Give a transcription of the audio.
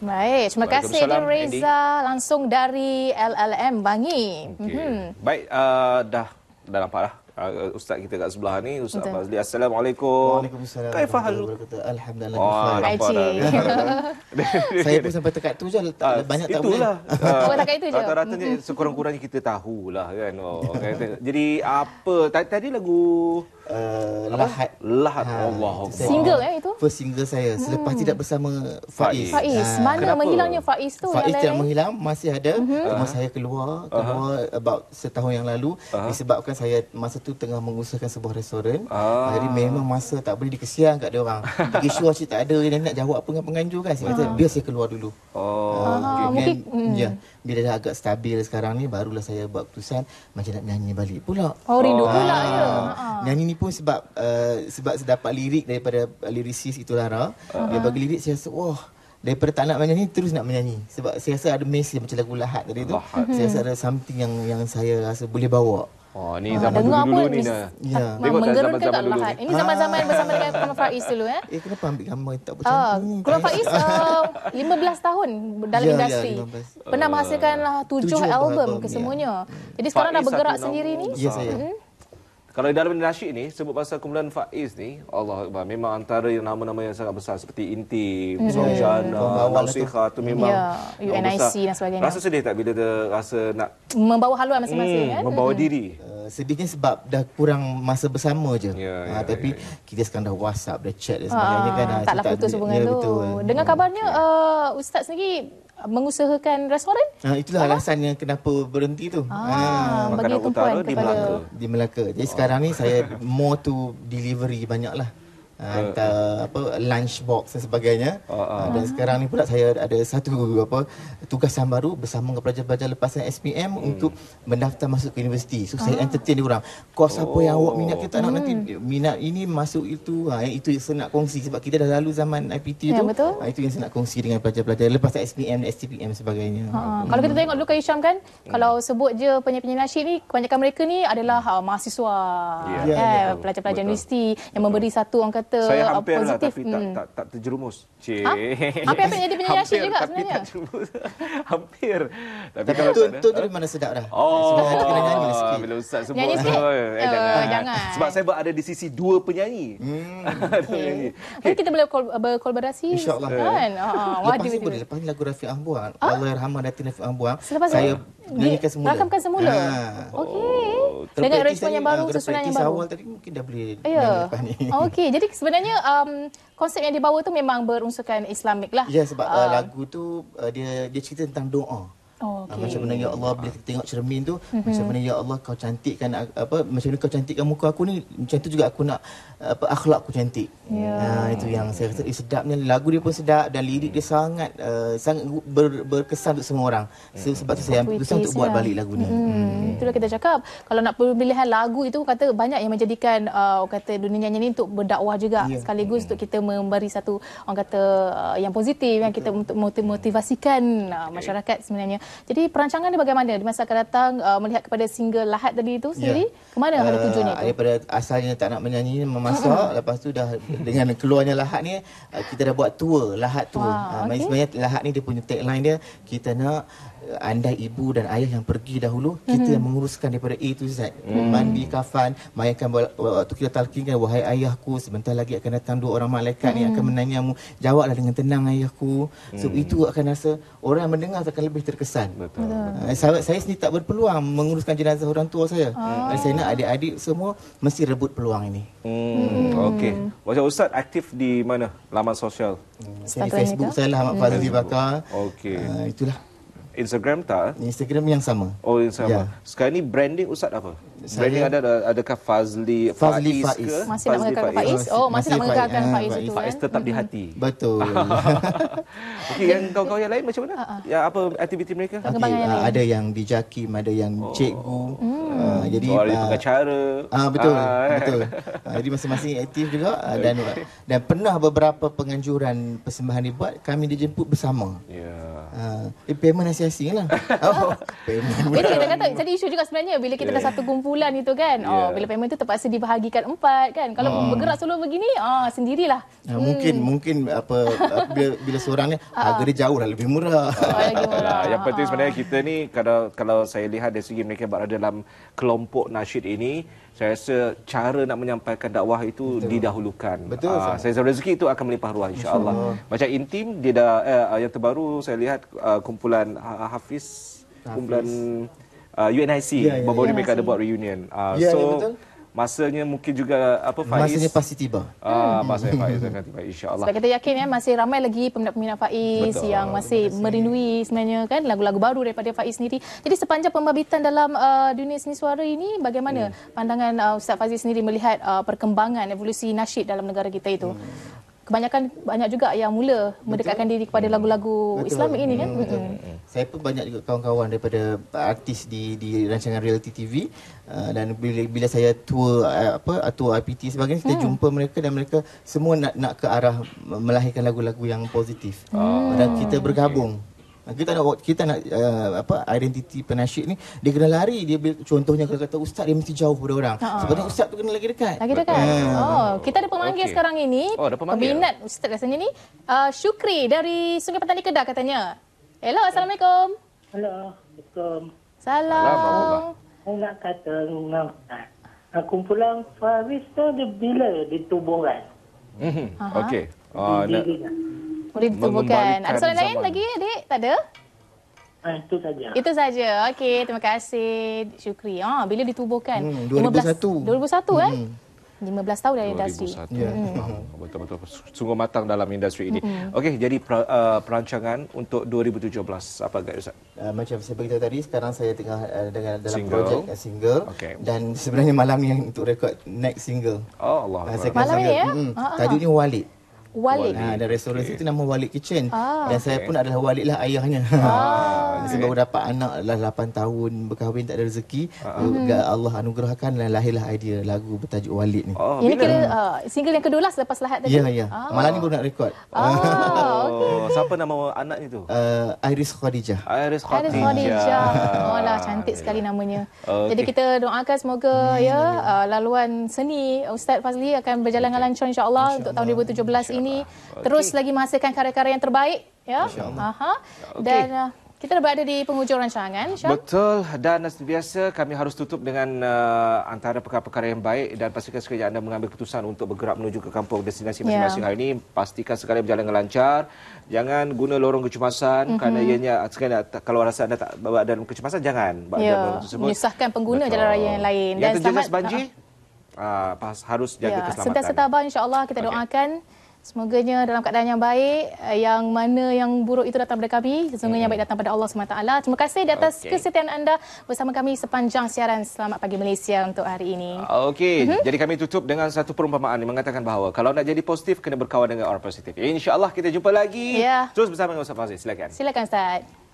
Baik, terima kasih Din Reza Andy. langsung dari LLM Bangi. Okay. Hmm. Baik, uh, dah dah nampak dah. Uh, ustaz kita kat sebelah ni Ustaz Betul. Fazli Assalamualaikum Waalaikumsalam Alhamdulillah Wah, Saya pun sampai tekat tu je tak, ah, Banyak itulah. tak boleh Itulah Sampai tekat tu je Rata-rata hmm. sekurang-kurangnya kita tahulah kan oh, kan. Jadi apa Tadi lagu uh, Lahat Lahat ha, Allah Single eh itu First single saya Selepas hmm. tidak bersama Faiz Faiz ha, Mana kenapa? menghilangnya Faiz tu Faiz tidak menghilang Masih ada uh-huh. Cuma saya keluar Keluar uh-huh. about Setahun yang lalu uh-huh. Disebabkan saya Masa tu tengah mengusahakan Sebuah restoran uh-huh. Jadi memang masa Tak boleh dikesian kat orang Pergi syuruh cik tak ada Yang nak jawab pun Dengan penganjur kan uh-huh. Biar saya keluar dulu Oh uh-huh. okay. Then, okay. Yeah bila dah agak stabil sekarang ni barulah saya buat keputusan macam nak nyanyi balik pula. Oh, oh rindu ah. pula ya. Ha. Nyanyi ni pun sebab uh, sebab saya dapat lirik daripada lirisis itu Lara. Uh-huh. Dia bagi lirik saya rasa wah Daripada tak nak menyanyi Terus nak menyanyi Sebab saya rasa ada mesej Macam lagu Lahat tadi tu Lahat. Saya rasa ada something yang Yang saya rasa boleh bawa Oh, ni zaman ah, dulu, dulu ni dah. Ya. Tengok zaman zaman dulu. Ini zaman-zaman bersama dengan Kuala Faiz dulu eh. Eh kenapa ambil gambar tak macam ah, Kuala Faiz 15 ah. ah, tahun dalam ya, ya industri. Ya, Pernah menghasilkan uh, 7, 7 album, album ya. kesemuanya. Ya. Jadi sekarang Faiz dah bergerak sendiri ni? Ya saya. hmm kalau dalam nasyid ni sebut pasal kumpulan Faiz ni, Allah Akbar, memang antara yang nama-nama yang sangat besar seperti Inti, Sojana, mm. Nausikha tu memang ya, UNIC dan sebagainya. Rasa sedih tak bila dia rasa nak membawa haluan masing-masing mm, kan? Membawa mm. diri. Eh, sedihnya sebab dah kurang masa bersama je. Yeah, ya, yeah, ha, ya, tapi yeah, yeah. kita sekarang dah WhatsApp, dah chat dan sebagainya ah, kan. Ah, taklah putus hubungan ya, tu. Dengan hmm, kabarnya uh, Ustaz sendiri mengusahakan restoran? Ha, itulah Aha. alasan yang kenapa berhenti tu. Ha, bagi tumpuan di Melaka. Di Melaka. Jadi oh. sekarang ni saya more to delivery banyaklah. Ah, ah. hantar uh, uh, apa lunch box dan sebagainya uh, uh, uh, dan uh. sekarang ni pula saya ada satu apa tugas yang baru bersama dengan pelajar-pelajar lepasan SPM hmm. untuk mendaftar masuk ke universiti so uh. saya entertain dia orang kos oh. apa yang awak minat kita hmm. nak nanti hmm. minat ini masuk itu ha, yang itu yang saya nak kongsi sebab kita dah lalu zaman IPT ya, tu Ha, itu yang saya nak kongsi dengan pelajar-pelajar lepasan SPM dan STPM sebagainya uh, hmm. kalau kita hmm. tengok dulu Kak Isham kan hmm. kalau sebut je penyanyi-penyanyi nasyid ni kebanyakan mereka ni adalah uh, mahasiswa yeah. Ya, ya, yeah, kan? yeah, pelajar-pelajar universiti yang memberi satu orang kata kata saya hampir positif. lah tapi hmm. tak, tak, tak terjerumus. Cik. Hampir-hampir jadi penyanyi hampir, juga tapi sebenarnya. Tak terjerumus. hampir. Tapi, tapi tu, tu, tu, mana sedap dah. Oh. Sedap kena nyanyi lah sikit. Bila Ustaz sebut. Nyanyi sikit? Eh, eh, jangan. Sebab saya berada di sisi dua penyanyi. Hmm. Okay. kita boleh berkolaborasi. InsyaAllah. Kan? Uh, lepas ni boleh. Lepas ni lagu Rafiq Ahmad. Allah Rahman Datin Rafiq Ahmad. Saya Nyanyikan semula. Rakamkan semula. Ha. Okey. Oh, Dengan respon yang baru, ah, susunan yang baru. awal tadi mungkin dah boleh yeah. nyanyi lepas ni. Okey, jadi sebenarnya um, konsep yang dibawa tu memang berunsurkan Islamik lah. Ya, yeah, sebab uh, um, lagu tu uh, dia dia cerita tentang doa. Okay. Ha, ah, macam mana ya Allah bila kita tengok cermin tu, mm-hmm. macam mana ya Allah kau cantikkan apa macam mana kau cantikkan muka aku ni, macam tu juga aku nak apa akhlak aku cantik. Yeah. Ya. Ha itu yang saya rasa eh, sedapnya lagu dia pun sedap dan lirik dia sangat uh, sangat ber, berkesan untuk semua orang. Yeah. Hmm. Sebab tu saya ambil berusaha untuk buat lah. balik lagu ni. Hmm. Hmm. Itulah kita cakap kalau nak pilihan lagu itu kata banyak yang menjadikan uh, kata dunia nyanyian ni untuk berdakwah juga yeah. sekaligus yeah. Hmm. untuk kita memberi satu orang kata uh, yang positif yang kita untuk motivasikan uh, masyarakat sebenarnya. Jadi jadi perancangan ni bagaimana di masa akan datang uh, melihat kepada single Lahat tadi itu sendiri? Ya. Kemana uh, ada tujuannya itu? Daripada asalnya tak nak menyanyi, memasak. Uh-huh. Lepas tu dah dengan keluarnya Lahat ni, uh, kita dah buat tour. Lahat tour. Wow, uh, okay. Sebenarnya Lahat ni dia punya tagline dia, kita nak uh, anda ibu dan ayah yang pergi dahulu mm-hmm. kita yang menguruskan daripada A to Z mm. mandi kafan mayakan waktu kita talkingkan wahai ayahku sebentar lagi akan datang dua orang malaikat mm. yang akan menanyamu jawablah dengan tenang ayahku mm. so itu akan rasa orang yang mendengar akan lebih terkesan Betul. Eh, saya, saya sendiri tak berpeluang menguruskan jenazah orang tua saya. Ah. Eh, saya nak adik-adik semua mesti rebut peluang ini. Hmm. hmm. Okey. Macam Ustaz aktif di mana? Laman sosial? Hmm. Saya di Facebook itu? saya lah, Ahmad hmm. Fazli Okey. Uh, itulah. Instagram tak? Instagram yang sama. Oh, yang sama. Ya. Sekarang ni branding Ustaz apa? saya Brandon ada adakah Fazli, Fazli Faiz, Faiz ke? Masih Fazli nak mengekalkan Faiz. Faiz. Oh, masih, masih nak mengekalkan Faiz, Faiz, ah, Faiz itu. Faiz eh? tetap mm-hmm. di hati. Betul. Okey, yang kau-kau yang lain macam mana? Ah, ah. Ya, apa aktiviti mereka? Okay, yang ada yang dijaki, ada yang oh. cikgu. Mm. Uh, jadi oh, ada uh, pengacara. uh, betul. Eh. betul. Uh, jadi masing-masing aktif juga uh, okay. dan dan pernah beberapa penganjuran persembahan dibuat, kami dijemput bersama. Ya. Yeah. Uh, eh, payment asing-asing lah. oh, payment. kita kata, jadi isu juga sebenarnya bila kita ya, dah ya. satu kumpul bulan itu kan. Oh, yeah. Oh, bila payment tu terpaksa dibahagikan empat kan. Kalau uh. bergerak solo begini, ah uh, sendirilah. Uh, hmm. Mungkin mungkin apa bila, bila seorang ni ah. harga dia jauh lah lebih murah. Oh, Yang penting sebenarnya kita ni kalau kalau saya lihat dari segi mereka berada dalam kelompok nasyid ini, saya rasa cara nak menyampaikan dakwah itu Betul. didahulukan. Betul. Uh, saya rasa rezeki itu akan melimpah ruah insya-Allah. Macam intim dia dah eh, yang terbaru saya lihat uh, kumpulan ha-, Hafiz, Hafiz kumpulan uh, UNIC yeah, yeah, ya. baru yeah, mereka ada buat reunion. Uh, yeah, ya, so yeah, masanya mungkin juga apa Faiz masanya pasti tiba. Uh, masanya Faiz akan tiba insya-Allah. Sebab kita yakin ya masih ramai lagi peminat-peminat Faiz Betul. yang masih Betul. merindui sebenarnya kan lagu-lagu baru daripada Faiz sendiri. Jadi sepanjang pembabitan dalam uh, dunia seni suara ini bagaimana hmm. pandangan uh, Ustaz Faiz sendiri melihat uh, perkembangan evolusi nasyid dalam negara kita itu? Hmm kebanyakan banyak juga yang mula Betul. mendekatkan diri kepada hmm. lagu-lagu Islam ini kan. Hmm hmm, hmm. hmm. Saya pun banyak juga kawan-kawan daripada artis di di rancangan reality TV uh, dan bila, bila saya tour uh, apa atau uh, IPT sebagainya kita hmm. jumpa mereka dan mereka semua nak nak ke arah melahirkan lagu-lagu yang positif. Hmm. Dan kita bergabung. Okay kita nak kita nak uh, apa identiti penasyid ni dia kena lari dia contohnya kalau kata ustaz dia mesti jauh pada orang uh-huh. sebab ustaz tu kena lagi dekat lagi dekat uh. oh kita ada pemanggil okay. sekarang ini oh, peminat ya? ustaz rasanya ni uh, Syukri dari Sungai Petani Kedah katanya hello assalamualaikum hello assalamualaikum salam nak kata dengan ustaz kumpulan Faris tu bila dituburkan mm-hmm. okey uh, nak... Boleh ditubuhkan. Ada soalan lain lagi, adik? Tak ada? Ah, itu saja. Itu saja. Okey, terima kasih. Syukri. Ah, oh, bila ditubuhkan? Hmm, 2001. 2001 eh? Hmm. 15 tahun dari industri. Hmm. Ya. Hmm. Betul-betul sungguh matang dalam industri ini. Hmm. Okey, jadi per, uh, perancangan untuk 2017 apa gaya Ustaz? Uh, macam saya beritahu tadi, sekarang saya tengah uh, dengan dalam single. projek uh, single okay. dan sebenarnya malam yang untuk rekod next single. Oh, Allah. Uh, malam ni ya? Mm, uh-huh. Ah, ah, ah. Tajuknya Walid. Walik Ha, ah, dan restoran okay. itu nama Walik Kitchen. Ah. Dan saya pun adalah Walik lah ayahnya. Ah. Sebab okay. dapat anak lah 8 tahun berkahwin tak ada rezeki. Ah. Hmm. Allah anugerahkan lah lahirlah idea lagu bertajuk Walik ni. Oh, Ini bila? kira uh, single yang kedua lah selepas lahat tadi. Ya, ya. Ah. Malam ni baru nak rekod. Ah. Oh, okay. Siapa nama anak ni tu? Uh, Iris Khadijah. Iris Khadijah. Iris Khadijah. Oh lah, cantik yeah. sekali namanya. Okay. Jadi kita doakan semoga hmm. ya uh, laluan seni Ustaz Fazli akan berjalan okay. lancar insyaAllah, insyaAllah untuk tahun 2017 ini ini okay. terus lagi menghasilkan karya-karya yang terbaik ya. Aha. Dan okay. uh, kita berada di penghujung rancangan. Syah. Betul dan seperti biasa kami harus tutup dengan uh, antara perkara-perkara yang baik dan pastikan sekali anda mengambil keputusan untuk bergerak menuju ke kampung destinasi ya. masing-masing yeah. hari ini pastikan sekali berjalan dengan lancar. Jangan guna lorong kecemasan mm-hmm. kerana ianya sekali kalau rasa anda tak bawa dalam kecemasan jangan bawa yeah. dalam tersebut. Menyusahkan pengguna Betul. jalan raya yang lain yang dan selamat banjir. Uh, ha. ah, harus jaga yeah. keselamatan. Sentiasa tabah insya-Allah kita okay. doakan. Semoganya dalam keadaan yang baik, eh, yang mana yang buruk itu datang pada kami. semoga hmm. yang baik datang pada Allah SWT. Terima kasih di atas okay. kesetiaan anda bersama kami sepanjang siaran Selamat Pagi Malaysia untuk hari ini. Ah, okey, mm-hmm. jadi kami tutup dengan satu perumpamaan yang mengatakan bahawa kalau nak jadi positif, kena berkawan dengan orang positif. Ya, InsyaAllah kita jumpa lagi. Yeah. Terus bersama dengan Ustaz Fazil. Silakan. Silakan Ustaz.